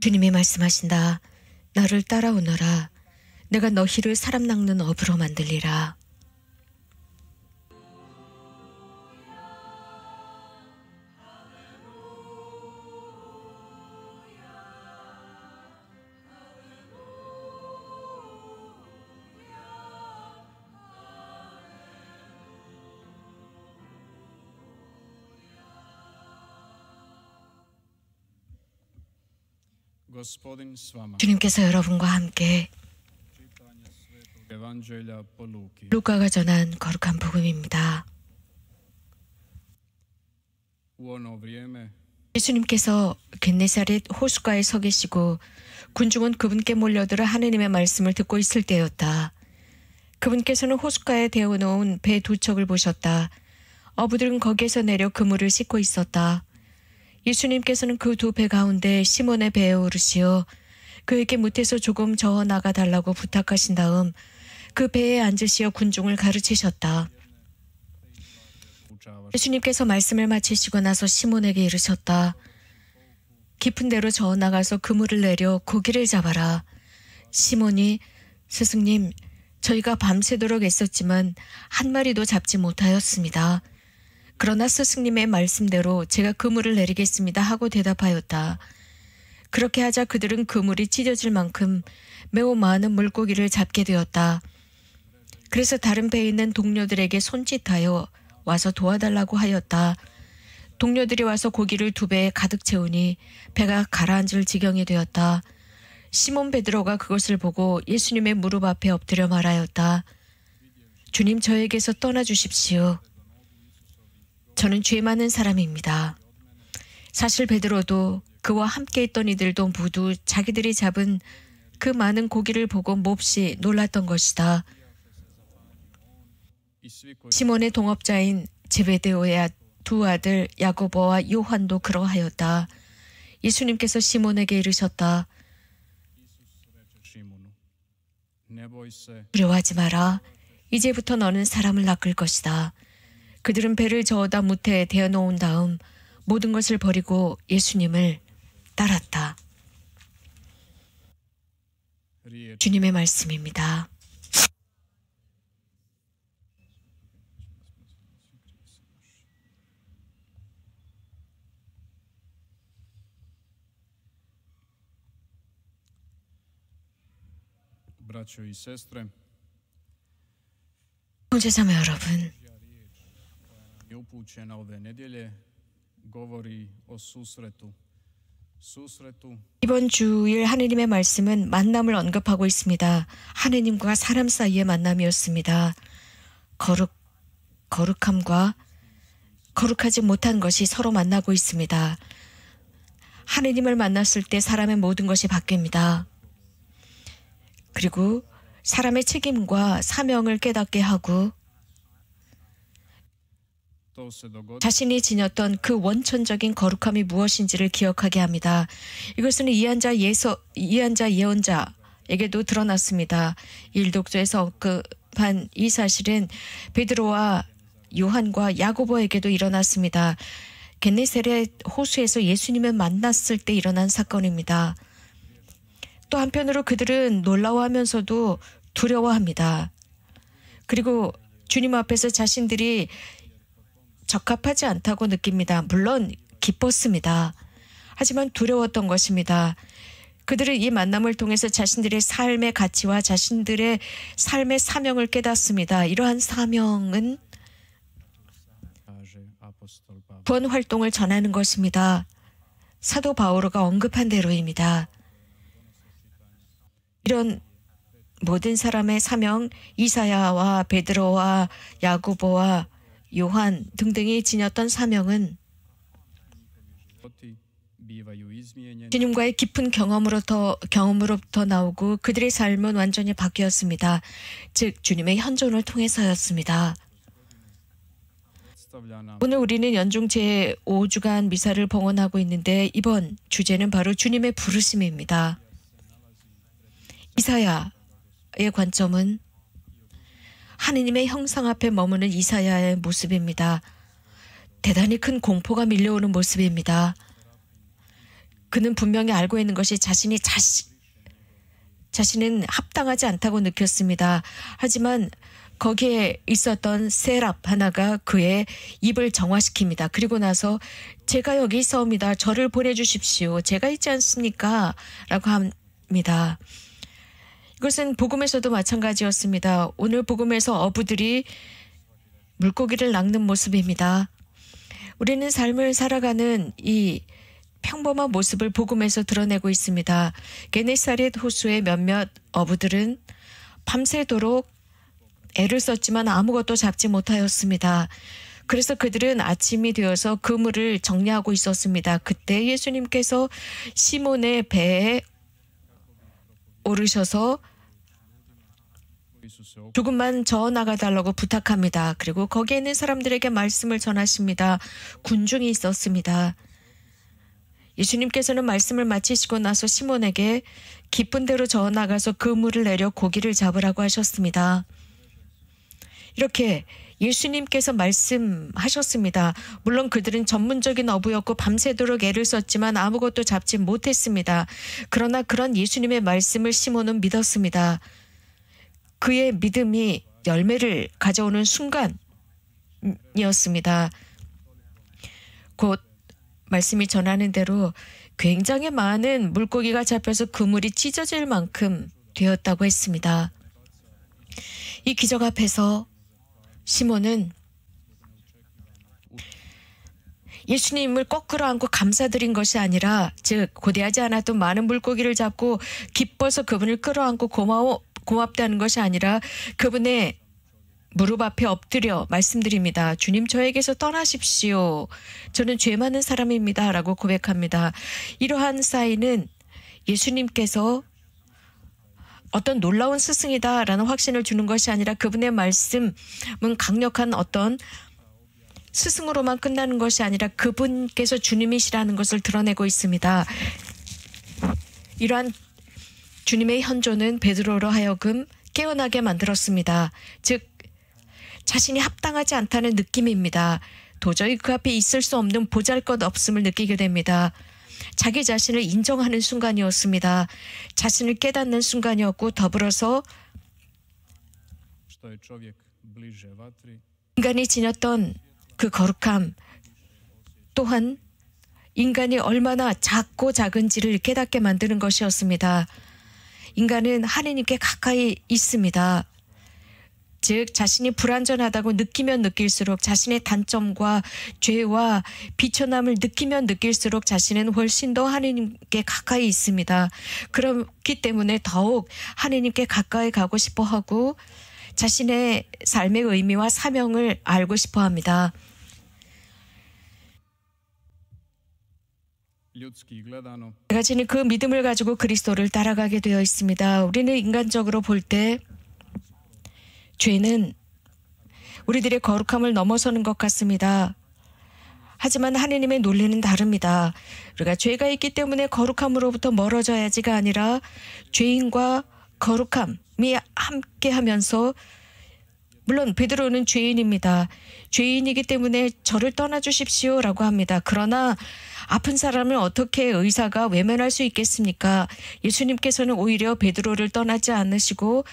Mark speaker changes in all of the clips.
Speaker 1: 주님이 말씀하신다. 나를 따라오너라. 내가 너희를 사람 낚는 업으로 만들리라.
Speaker 2: 주님께서 여러분과
Speaker 1: 함께
Speaker 2: 루카가 전한
Speaker 1: 거룩한 복음입니다. 예수님께서 겟네사렛 호수가에 서 계시고 군중은 그분께 몰려들어 하느님의 말씀을 듣고 있을 때였다. 그분께서는 호숫가에 데워놓은 배 두 척을 보셨다. 어부들은 거기에서 내려 그물을 싣고 있었다. 예수님께서는 그 두 배 가운데 시몬의 배에 오르시어 그에게 못해서 조금 저어 나가달라고 부탁하신 다음 그 배에 앉으시어 군중을 가르치셨다. 예수님께서 말씀을 마치시고 나서 시몬에게 이르셨다. 깊은 데로 저어 나가서 그물을 내려 고기를 잡아라. 시몬이 스승님, 저희가 밤새도록 애썼지만 한 마리도 잡지 못하였습니다. 그러나 스승님의 말씀대로 제가 그물을 내리겠습니다 하고 대답하였다. 그렇게 하자 그들은 그물이 찢어질 만큼 매우 많은 물고기를 잡게 되었다. 그래서 다른 배에 있는 동료들에게 손짓하여 와서 도와달라고 하였다. 동료들이 와서 고기를 두 배에 가득 채우니 배가 가라앉을 지경이 되었다. 시몬 베드로가 그것을 보고 예수님의 무릎 앞에 엎드려 말하였다. 주님 저에게서 떠나 주십시오. 저는 죄 많은 사람입니다. 사실 베드로도 그와 함께 있던 이들도 모두 자기들이 잡은 그 많은 고기를 보고 몹시 놀랐던 것이다. 시몬의 동업자인 제베데오의 두 아들 야고보와 요한도 그러하였다. 예수님께서 시몬에게 이르셨다. 두려워하지 마라. 이제부터 너는 사람을 낚을 것이다. 그들은 배를 저어다 무태에 대어 놓은 다음 모든 것을 버리고 예수님을 따랐다. 주님의 말씀입니다. 형제자매 어, 여러분
Speaker 2: upućena ove nedjelje govori o susretu.
Speaker 1: 이번 주일 하느님의 말씀은 만남을 언급하고 있습니다. 하느님과 사람 사이의 만남이었습니다. 거룩 거룩함과 거룩하지 못한 것이 서로 만나고 있습니다. 하느님을 만났을 때 사람의 모든 것이 바뀝니다. 그리고 사람의 책임과 사명을 깨닫게 하고 자신이 지녔던 그 원천적인 거룩함이 무엇인지를 기억하게 합니다. 이것은 이한자 예서 이한자 예언자에게도 드러났습니다. 일독조에서 언급한 이 사실은 베드로와 요한과 야고보에게도 일어났습니다. 겟네셀의 호수에서 예수님을 만났을 때 일어난 사건입니다. 또 한편으로 그들은 놀라워하면서도 두려워합니다. 그리고 주님 앞에서 자신들이 적합하지 않다고 느낍니다. 물론 기뻤습니다. 하지만 두려웠던 것입니다. 그들은 이 만남을 통해서 자신들의 삶의 가치와 자신들의 삶의 사명을 깨닫습니다. 이러한 사명은 구원 활동을 전하는 것입니다. 사도 바오로가 언급한 대로입니다. 이런 모든 사람의 사명 이사야와 베드로와 야구보와 요한 등등이 지녔던 사명은 주님과의 깊은 경험으로부터, 경험으로부터 나오고 그들의 삶은 완전히 바뀌었습니다. 즉 주님의 현존을 통해서였습니다. 오늘 우리는 연중 제5주간 미사를 봉헌하고 있는데 이번 주제는 바로 주님의 부르심입니다. 이사야의 관점은 하느님의 형상 앞에 머무는 이사야의 모습입니다. 대단히 큰 공포가 밀려오는 모습입니다. 그는 분명히 알고 있는 것이 자신이 자시, 자신은 합당하지 않다고 느꼈습니다. 하지만 거기에 있었던 세랍 하나가 그의 입을 정화시킵니다. 그리고 나서 제가 여기 있어옵니다. 저를 보내주십시오. 제가 있지 않습니까? 라고 합니다. 이것은 복음에서도 마찬가지였습니다. 오늘 복음에서 어부들이 물고기를 낚는 모습입니다. 우리는 삶을 살아가는 이 평범한 모습을 복음에서 드러내고 있습니다. 게네사렛 호수의 몇몇 어부들은 밤새도록 애를 썼지만 아무것도 잡지 못하였습니다. 그래서 그들은 아침이 되어서 그물을 정리하고 있었습니다. 그때 예수님께서 시몬의 배에 오르셔서 조금만 저 나가달라고 부탁합니다. 그리고 거기에 있는 사람들에게 말씀을 전하십니다. 군중이 있었습니다. 예수님께서는 말씀을 마치시고 나서 시몬에게 기쁜 대로 저어 나가서 그물을 내려 고기를 잡으라고 하셨습니다. 이렇게 예수님께서 말씀하셨습니다. 물론 그들은 전문적인 어부였고 밤새도록 애를 썼지만 아무것도 잡지 못했습니다. 그러나 그런 예수님의 말씀을 시몬은 믿었습니다. 그의 믿음이 열매를 가져오는 순간이었습니다. 곧 말씀이 전하는 대로 굉장히 많은 물고기가 잡혀서 그물이 찢어질 만큼 되었다고 했습니다. 이 기적 앞에서 시몬은 예수님을 거꾸로 안고 감사드린 것이 아니라 즉 고대하지 않았던 많은 물고기를 잡고 기뻐서 그분을 끌어안고 고마워 고맙다는 것이 아니라 그분의 무릎 앞에 엎드려 말씀드립니다. 주님 저에게서 떠나십시오. 저는 죄 많은 사람입니다. 라고 고백합니다. 이러한 사인은 예수님께서 어떤 놀라운 스승이다라는 확신을 주는 것이 아니라 그분의 말씀은 강력한 어떤 스승으로만 끝나는 것이 아니라 그분께서 주님이시라는 것을 드러내고 있습니다. 이러한 주님의 현존은 베드로로 하여금 깨어나게 만들었습니다. 즉 자신이 합당하지 않다는 느낌입니다. 도저히 그 앞에 있을 수 없는 보잘것 없음을 느끼게 됩니다. 자기 자신을 인정하는 순간이었습니다. 자신을 깨닫는 순간이었고 더불어서 인간이 지녔던 그 거룩함 또한 인간이 얼마나 작고 작은지를 깨닫게 만드는 것이었습니다. 인간은 하느님께 가까이 있습니다. 즉 자신이 불완전하다고 느끼면 느낄수록 자신의 단점과 죄와 비천함을 느끼면 느낄수록 자신은 훨씬 더 하느님께 가까이 있습니다. 그렇기 때문에 더욱 하느님께 가까이 가고 싶어 하고 자신의 삶의 의미와 사명을 알고 싶어 합니다. 가지는 그 믿음을 가지고 그리스도를 따라가게 되어 있습니다. 우리는 인간적으로 볼 때 죄는 우리들의 거룩함을 넘어서는 것 같습니다. 하지만 하느님의 논리는 다릅니다. 우리가 죄가 있기 때문에 거룩함으로부터 멀어져야지가 아니라 죄인과 거룩함이 함께 하면서 물론 베드로는 죄인입니다. 죄인이기 때문에 저를 떠나 주십시오라고 합니다. 그러나 아픈 사람을 어떻게 의사가 외면할 수 있겠습니까? 예수님께서는 오히려 베드로를 떠나지 않으시고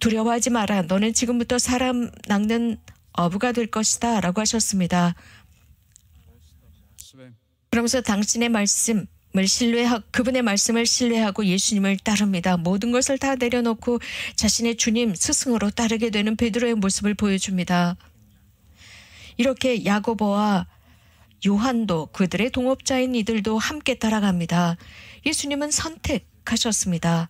Speaker 1: 두려워하지 마라. 너는 지금부터 사람 낚는 어부가 될 것이다라고 하셨습니다. 네. 그러면서 당신의 말씀 신뢰하 그분의 말씀을 신뢰하고 예수님을 따릅니다. 모든 것을 다 내려놓고 자신의 주님 스승으로 따르게 되는 베드로의 모습을 보여줍니다. 이렇게 야고보와 요한도 그들의 동업자인 이들도 함께 따라갑니다. 예수님은 선택하셨습니다.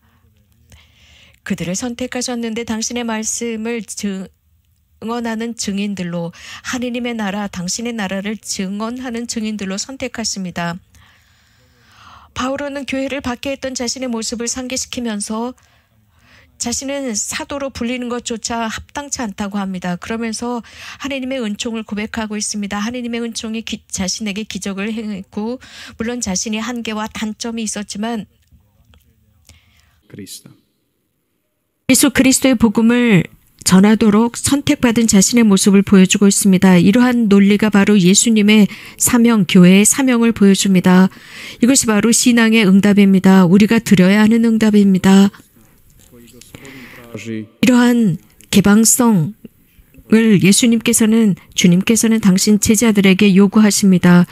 Speaker 1: 그들을 선택하셨는데 당신의 말씀을 증언하는 증인들로 하느님의 나라, 당신의 나라를 증언하는 증인들로 선택하십니다. 바울은 교회를 박해했던 자신의 모습을 상기시키면서 자신은 사도로 불리는 것조차 합당치 않다고 합니다. 그러면서 하느님의 은총을 고백하고 있습니다. 하느님의 은총이 기, 자신에게 기적을 행했고 물론 자신이 한계와 단점이 있었지만 그리스도. 예수 그리스도의 복음을 전하도록 선택받은 자신의 모습을 보여주고 있습니다. 이러한 논리가 바로 예수님의 사명, 교회의 사명을 보여줍니다. 이것이 바로 신앙의 응답입니다. 우리가 드려야 하는 응답입니다. 이러한 개방성을 예수님께서는 주님께서는 당신 제자들에게 요구하십니다.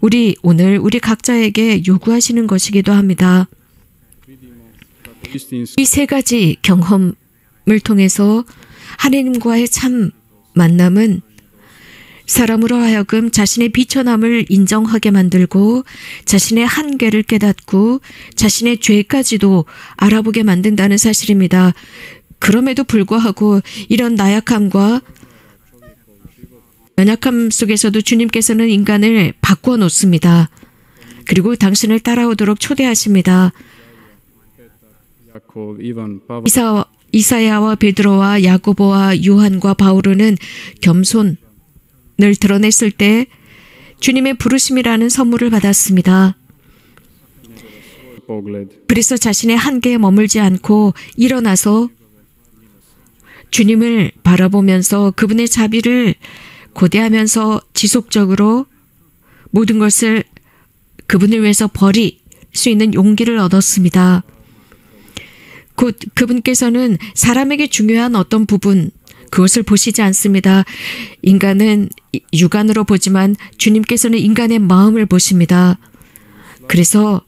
Speaker 1: 우리 오늘 우리 각자에게 요구하시는 것이기도 합니다. 이 세 가지 경험을 통해서 하느님과의참 만남은 사람으로 하여금 자신의 비천함을 인정하게 만들고 자신의 한계를 깨닫고 자신의 죄까지도 알아보게 만든다는 사실입니다. 그럼에도 불구하고 이런 나약함과 연약함 속에서도 주님께서는 인간을 바꾸어 놓습니다. 그리고 당신을 따라오도록 초대하십니다. 이사 이사야와 베드로와 야고보와 요한과 바오르는 겸손을 드러냈을 때 주님의 부르심이라는 선물을 받았습니다. 그래서 자신의 한계에 머물지 않고 일어나서 주님을 바라보면서 그분의 자비를 고대하면서 지속적으로 모든 것을 그분을 위해서 버릴 수 있는 용기를 얻었습니다. 곧 그분께서는 사람에게 중요한 어떤 부분, 그것을 보시지 않습니다. 인간은 육안으로 보지만 주님께서는 인간의 마음을 보십니다. 그래서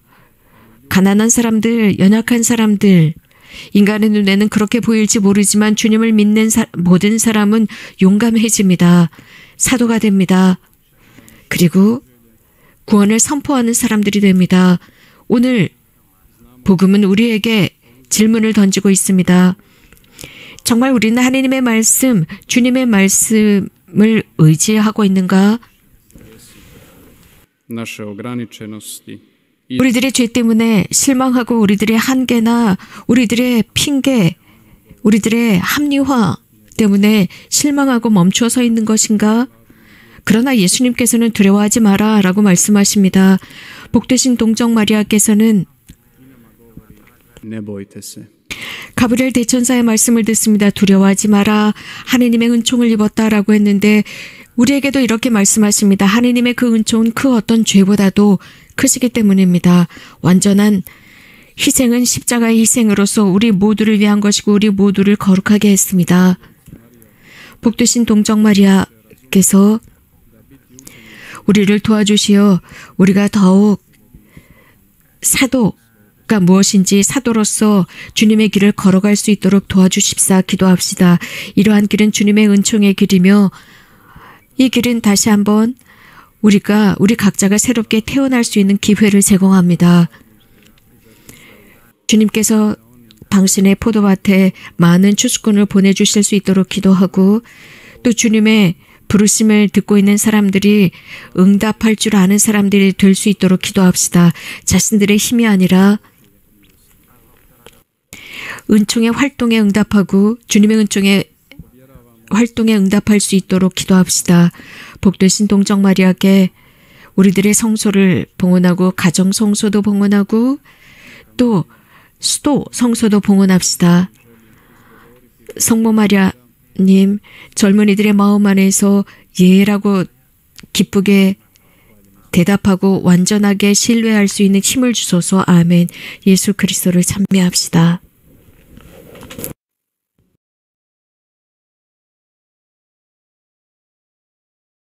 Speaker 1: 가난한 사람들, 연약한 사람들, 인간의 눈에는 그렇게 보일지 모르지만 주님을 믿는 사, 모든 사람은 용감해집니다. 사도가 됩니다. 그리고 구원을 선포하는 사람들이 됩니다. 오늘 복음은 우리에게 질문을 던지고 있습니다. 정말 우리는 하나님의 말씀, 주님의 말씀을 의지하고 있는가? 우리들의 죄 때문에 실망하고 우리들의 한계나 우리들의 핑계, 우리들의 합리화 때문에 실망하고 멈춰 서 있는 것인가? 그러나 예수님께서는 두려워하지 마라 라고 말씀하십니다. 복되신 동정 마리아께서는 가브리엘 대천사의 말씀을 듣습니다. 두려워하지 마라. 하느님의 은총을 입었다라고 했는데 우리에게도 이렇게 말씀하십니다. 하느님의 그 은총은 그 어떤 죄보다도 크시기 때문입니다. 완전한 희생은 십자가의 희생으로서 우리 모두를 위한 것이고 우리 모두를 거룩하게 했습니다. 복되신 동정 마리아께서 우리를 도와주시어 우리가 더욱 사도 의지가 무엇인지 사도로서 주님의 길을 걸어갈 수 있도록 도와주십사 기도합시다. 이러한 길은 주님의 은총의 길이며 이 길은 다시 한번 우리가 우리 각자가 새롭게 태어날 수 있는 기회를 제공합니다. 주님께서 당신의 포도밭에 많은 추수꾼을 보내주실 수 있도록 기도하고 또 주님의 부르심을 듣고 있는 사람들이 응답할 줄 아는 사람들이 될 수 있도록 기도합시다. 자신들의 힘이 아니라 은총의 활동에 응답하고 주님의 은총의 활동에 응답할 수 있도록 기도합시다. 복되신 동정 마리아께 우리들의 성소를 봉헌하고 가정 성소도 봉헌하고 또 수도 성소도 봉헌합시다. 성모 마리아님 젊은이들의 마음 안에서 예라고 기쁘게 대답하고 완전하게 신뢰할 수 있는 힘을 주소서 아멘 예수 그리스도를 찬미합시다.